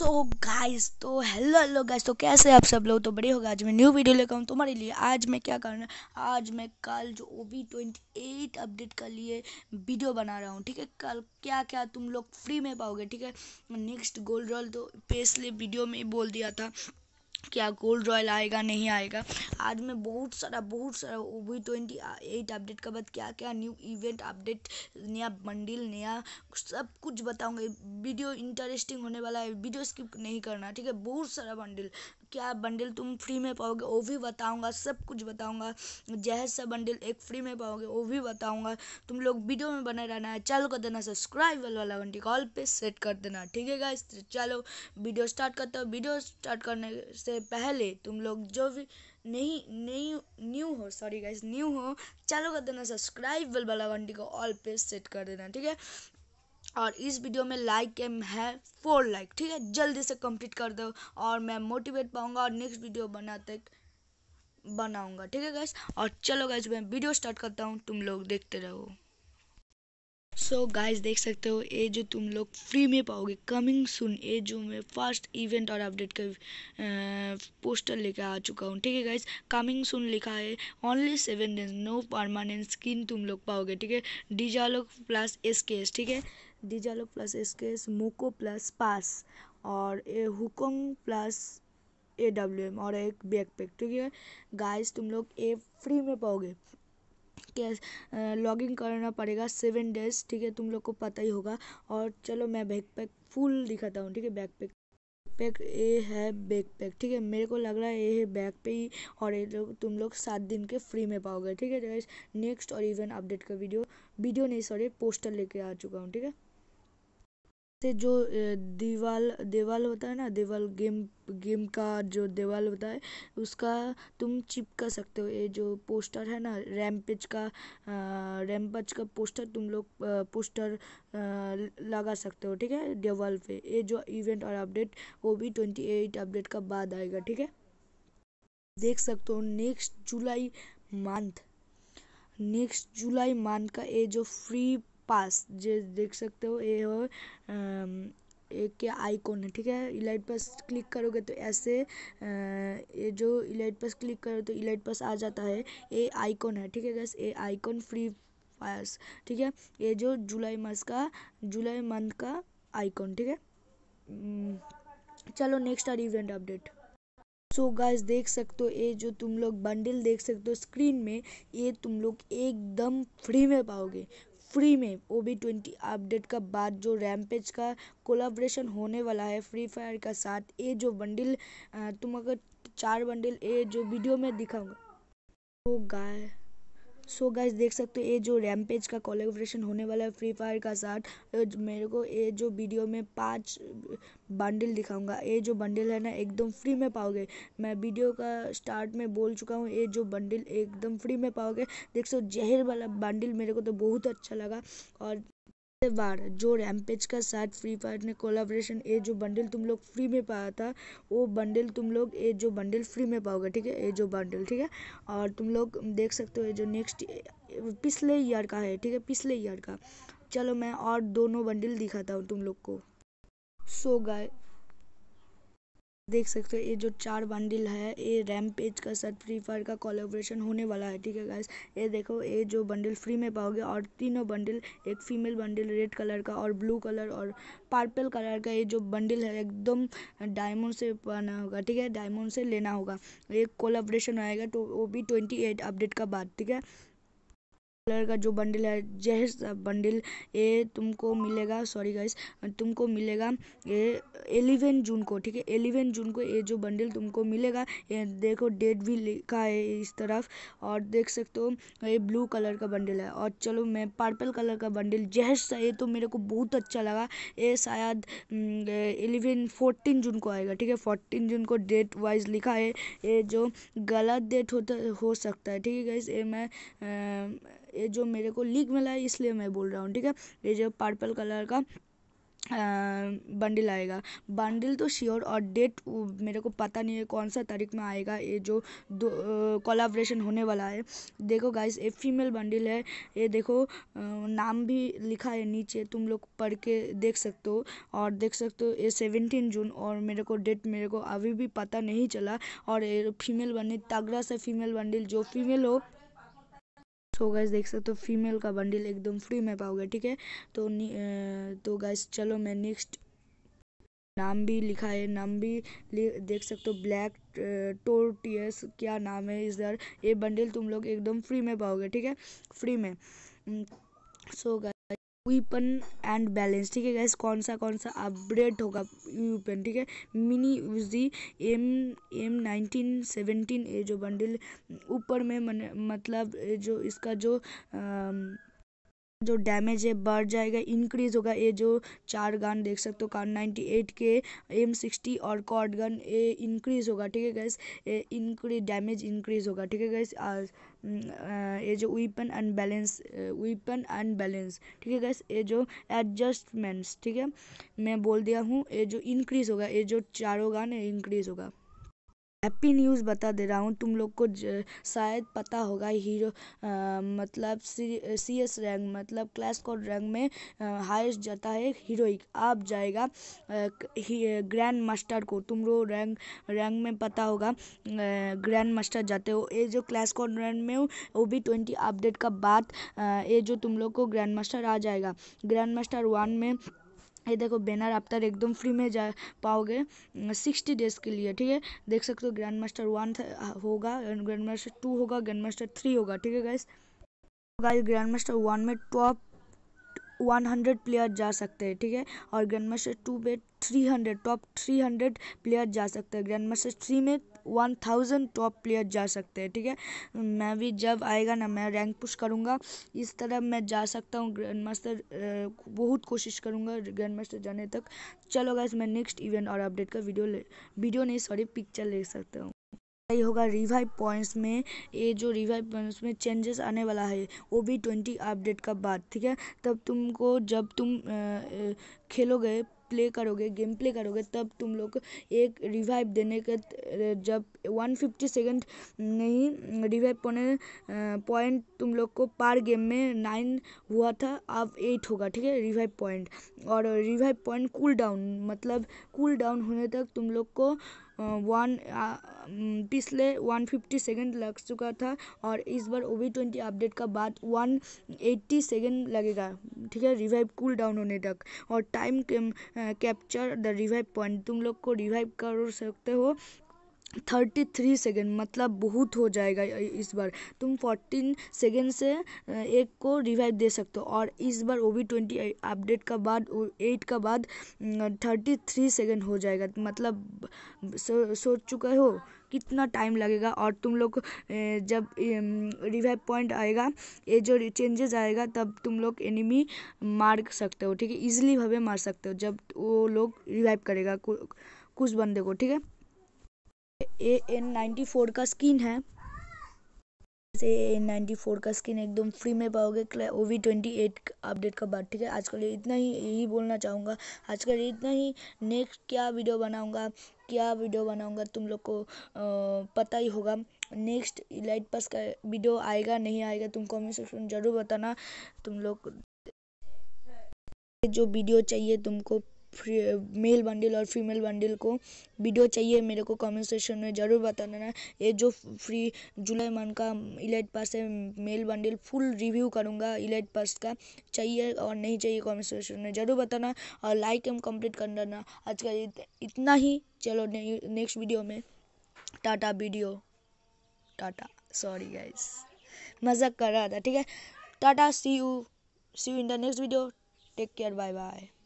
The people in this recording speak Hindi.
सो गाइस तो हेलो हेलो गाइस तो कैसे आप सब लोग तो बड़े हो गए आज मैं न्यू वीडियो लेकर हूँ तुम्हारे लिए आज मैं क्या करना है आज मैं कल जो O B twenty eight update का लिए वीडियो बना रहा हूँ ठीक है कल क्या क्या तुम लोग फ्री में पाओगे ठीक है नेक्स्ट गोल्ड रॉल तो पे वीडियो में बोल दिया था क्या गोल्ड रॉयल आएगा नहीं आएगा आज मैं बहुत सारा बहुत सारा वी ट्वेंटी एट अपडेट के बाद क्या क्या न्यू इवेंट अपडेट नया मंडिल नया सब कुछ बताऊंगा वीडियो इंटरेस्टिंग होने वाला है वीडियो स्किप नहीं करना ठीक है बहुत सारा मंडिल क्या बंडल तुम फ्री में पाओगे वो भी बताऊंगा सब कुछ बताऊंगा जैसा सा बंडल एक फ्री में पाओगे वो भी बताऊंगा तुम लोग वीडियो में बने रहना है चैनल को देना सब्सक्राइब वाला घंटी कॉल पे सेट कर देना ठीक है गाइस तो चलो वीडियो स्टार्ट करते हो वीडियो स्टार्ट करने से पहले तुम लोग जो भी नहीं नहीं न्यू हो सॉरी गाइस न्यू हो चैनल को देना सब्सक्राइब वाला घंटी को ऑल पे सेट कर देना ठीक है और इस वीडियो में लाइक एम है फोर लाइक ठीक है जल्दी से कंप्लीट कर दो और मैं मोटिवेट पाऊंगा और नेक्स्ट वीडियो बना तक बनाऊंगा ठीक है गैस और चलो गैस मैं वीडियो स्टार्ट करता हूँ तुम लोग देखते रहो सो so गाइस देख सकते हो ये जो तुम लोग फ्री में पाओगे कमिंग सुन ये जो मैं फर्स्ट इवेंट और अपडेट का पोस्टर लेकर आ चुका हूँ ठीक है गाइस कमिंग सुन लिखा है only seven days no permanent skin तुम लोग पाओगे ठीक है डिजालोक प्लस एस के ठीक है डिजालोक प्लस एस के एस मोको प्लस पास और ए हुकोंग प्लस ए डब्ल्यू एम और एक बैकपैक ठीक है गाइस तुम लोग ये फ्री में पाओगे लॉगिन करना पड़ेगा सेवन डेज ठीक है तुम लोग को पता ही होगा और चलो मैं बैकपैक फुल दिखाता हूँ ठीक है बैकपैक बैकपैक ए है बैकपैक ठीक है मेरे को लग रहा है ये है बैक पे ही और ये लोग तुम लोग सात दिन के फ्री में पाओगे ठीक है नेक्स्ट और इवेंट अपडेट का वीडियो वीडियो नहीं सॉरी पोस्टर लेके आ चुका हूँ ठीक है से जो दीवाल देवाल होता है ना देवाल गेम गेम का जो देवाल होता है उसका तुम चिपका सकते हो ये जो पोस्टर है ना रैमपेज का रैमपज का पोस्टर तुम लोग पोस्टर लगा सकते हो ठीक है देवाल पे ये जो इवेंट और अपडेट वो भी ट्वेंटी एट अपडेट का बाद आएगा ठीक है देख सकते हो next July month next July month का ये जो फ्री पास जे देख सकते हो ये हो एक एक आइकॉन है ठीक है इलाइट पास क्लिक करोगे तो ऐसे ये जो इलाइट पास क्लिक करो तो इलाइट पास आ जाता है ये आइकॉन है ठीक है बस ये आइकॉन फ्री फायर्स ठीक है ये जो जुलाई मास का जुलाई मंथ का आइकॉन ठीक है चलो next our event update so so guys देख सकते हो ये जो तुम लोग बंडल देख सकते हो स्क्रीन में ये तुम लोग एकदम फ्री में पाओगे फ्री में ओ बी ट्वेंटी अपडेट का बाद जो रैमपेज का कोलाब्रेशन होने वाला है फ्री फायर का साथ ये जो बंडल तुम अगर चार बंडल ये जो वीडियो में दिखाऊंगा तो गाय सो गाइस देख सकते हो ये जो रैमपेज का कोलेब्रेशन होने वाला है फ्री फायर का साथ मेरे को ये जो वीडियो में पांच बंडल दिखाऊंगा ये जो बंडल है ना एकदम फ्री में पाओगे मैं वीडियो का स्टार्ट में बोल चुका हूँ ये जो बंडल एकदम फ्री में पाओगे देख सो जहर वाला बंडल मेरे को तो बहुत अच्छा लगा और बार जो रैमपेज का साथ फ्री फायर ने कोलाब्रेशन ये जो बंडल तुम लोग फ्री में पाया था वो बंडल तुम लोग ये जो बंडल फ्री में पाओगे ठीक है ये जो बंडल ठीक है और तुम लोग देख सकते हो ये जो नेक्स्ट पिछले ईयर का है ठीक है पिछले ईयर का चलो मैं और दोनों बंडल दिखाता हूँ तुम लोग को सो so, गाय देख सकते हो ये जो चार बंडल है ये रैम पेज का साथ फ्री फायर का कोलैबोरेशन होने वाला है ठीक है गाइस ये देखो ये जो बंडल फ्री में पाओगे और तीनों बंडल एक फीमेल बंडल रेड कलर का और ब्लू कलर और पर्पल कलर का ये जो बंडल है एकदम डायमंड से पाना होगा ठीक है डायमंड से लेना होगा एक कोलाब्रेशन आएगा तो वो भी ट्वेंटी अपडेट का बाद ठीक है कलर का जो बंडल है जैस बंडल ये तुमको मिलेगा सॉरी गाइस तुमको मिलेगा ये एलिवन जून को ठीक है एलिवन जून को ये जो बंडल तुमको मिलेगा ये देखो डेट भी लिखा है इस तरफ और देख सकते हो ये ब्लू कलर का बंडल है और चलो मैं पर्पल कलर का बंडल जहेज ये तो मेरे को बहुत अच्छा लगा ये शायद एलिवन हम्म, फोर्टीन जून को आएगा ठीक है फोर्टीन जून को डेट वाइज लिखा है ये जो गलत डेट होता हो सकता है ठीक है गाइस ये मैं आ, ये जो मेरे को लीक मिला है इसलिए मैं बोल रहा हूँ ठीक है ये जो पर्पल कलर का बंडल आएगा बंडल तो श्योर और डेट मेरे को पता नहीं है कौन सा तारीख में आएगा ये जो कोलाब्रेशन होने वाला है देखो गाइस ये फीमेल बंडल है ये देखो नाम भी लिखा है नीचे तुम लोग पढ़ के देख सकते हो और देख सकते हो ये सेवेंटीन जून और मेरे को डेट मेरे को अभी भी पता नहीं चला और ये फीमेल बंडल तगड़ा सा फीमेल बंडल जो फीमेल हो सो गैस देख सकते हो फीमेल का बंडल एकदम फ्री में पाओगे ठीक है तो तो गैस चलो मैं नेक्स्ट नाम भी लिखा है नाम भी देख सकते हो ब्लैक टोर्टियस क्या नाम है इधर ये बंडल तुम लोग एकदम फ्री में पाओगे ठीक है फ्री में so so, weapon and balance ठीक है गैस कौन सा कौन सा अपडेट होगा वीपन ठीक है mini Uzi M M nineteen seventeen ये जो बंडल ऊपर में मन, मतलब जो इसका जो आ, जो डैमेज है बढ़ जाएगा इंक्रीज होगा ये जो चार गन देख सकते हो कार 98 के एम सिक्सटी और कॉड गन ये इंक्रीज होगा ठीक है गैस ये इंक्रीज डैमेज इंक्रीज होगा ठीक है गैस ये जो वीपन अनबैलेंस वीपन अनबैलेंस ठीक है गैस ये जो एडजस्टमेंट्स ठीक है मैं बोल दिया हूँ ये जो इंक्रीज होगा ये जो चारों गन इंक्रीज होगा हैप्पी न्यूज़ बता दे रहा हूँ तुम लोग को शायद पता होगा हीरो मतलब सी सी एस रैंक मतलब क्लास कोड रैंक में हाईएस्ट जाता है हीरोइक आप जाएगा ग्रैंड मास्टर को तुम लोग रैंक रैंक में पता होगा ग्रैंड मास्टर जाते हो ये जो क्लास कोड रैंक में हो वो भी ट्वेंटी अपडेट का बाद ये जो तुम लोग को ग्रैंड मास्टर आ जाएगा ग्रैंड मास्टर वन में ये देखो बैनर आप तर एकदम फ्री में जा पाओगे सिक्सटी डेज के लिए ठीक है देख सकते हो ग्रैंड मास्टर वन होगा ग्रैंड मास्टर टू होगा ग्रैंड मास्टर थ्री होगा ठीक है guys guys grand master one में टॉप वन हंड्रेड प्लेयर जा सकते हैं ठीक है और ग्रैंड मास्टर टू में three hundred top three hundred player जा सकते हैं ग्रैंड मास्टर थ्री में वन थाउजेंड टॉप प्लेयर जा सकते हैं ठीक है मैं भी जब आएगा ना मैं रैंक पुश करूँगा इस तरह मैं जा सकता हूँ ग्रैंड मास्टर बहुत कोशिश करूँगा ग्रैंड मास्टर जाने तक चलो गाइस मैं नेक्स्ट इवेंट और अपडेट का वीडियो ले वीडियो नहीं सॉरी पिक्चर ले सकता हूँ ही होगा रिवाइव पॉइंट्स में ये जो रिवाइव पॉइंट्स में चेंजेस आने वाला है वो भी ट्वेंटी अपडेट का बाद ठीक है तब तुमको जब तुम आ, खेलोगे प्ले करोगे गेम प्ले करोगे तब तुम लोग को एक रिवाइव देने के जब वन फिफ्टी सेकेंड नहीं रिवाइव पौने पॉइंट तुम लोग को पार गेम में नाइन हुआ था अब एट होगा ठीक है रिवाइव पॉइंट और रिवाइव पॉइंट कूल डाउन मतलब कूल डाउन होने तक तुम लोग को वन पिछले वन फिफ्टी सेकेंड लग चुका था और इस बार ओ वी ट्वेंटी अपडेट का बाद वन एट्टी सेकेंड लगेगा ठीक है रिवाइव कूल डाउन होने तक और time capture the revive point तुम लोग को रिवाइव कर सकते हो थर्टी थ्री सेकेंड मतलब बहुत हो जाएगा इस बार तुम फोर्टीन सेकेंड से एक को रिवाइव दे सकते हो और इस बार ओ वी ट्वेंटी अपडेट का बाद एट का बाद थर्टी थ्री सेकेंड हो जाएगा मतलब सो, सोच चुका हो कितना टाइम लगेगा और तुम लोग जब रिवाइव पॉइंट आएगा ये जो चेंजेस आएगा तब तुम लोग एनिमी मार सकते हो ठीक है इजिली भावे मार सकते हो जब वो लोग रिवाइव करेगा कुछ बंदे को ठीक है ए एन नाइन्टी फोर का स्किन है ए एन नाइन्टी फोर का स्किन एकदम फ्री में पाओगे O V twenty eight update का बाद ठीक है आजकल इतना ही यही बोलना चाहूँगा आजकल इतना ही नेक्स्ट क्या वीडियो बनाऊँगा क्या वीडियो बनाऊँगा तुम लोग को पता ही होगा नेक्स्ट लाइट पास का वीडियो आएगा नहीं आएगा तुम कमेंट सेक्शन में ज़रूर बताना तुम लोग जो वीडियो चाहिए तुमको मेल बंडल और फीमेल बंडल को वीडियो चाहिए मेरे को कमेंट सेक्शन में ज़रूर बता देना ये जो फ्री जुलाई मंथ का इलाइट पास है मेल बंडल फुल रिव्यू करूँगा इलाइट पास का चाहिए और नहीं चाहिए कमेंट सेक्शन में ज़रूर बताना और लाइक एम कंप्लीट कर देना आज का इतना ही चलो ने, नेक्स्ट वीडियो में tata video tata sorry guys मजाक कर रहा था ठीक है tata see you see you in the next video take care bye bye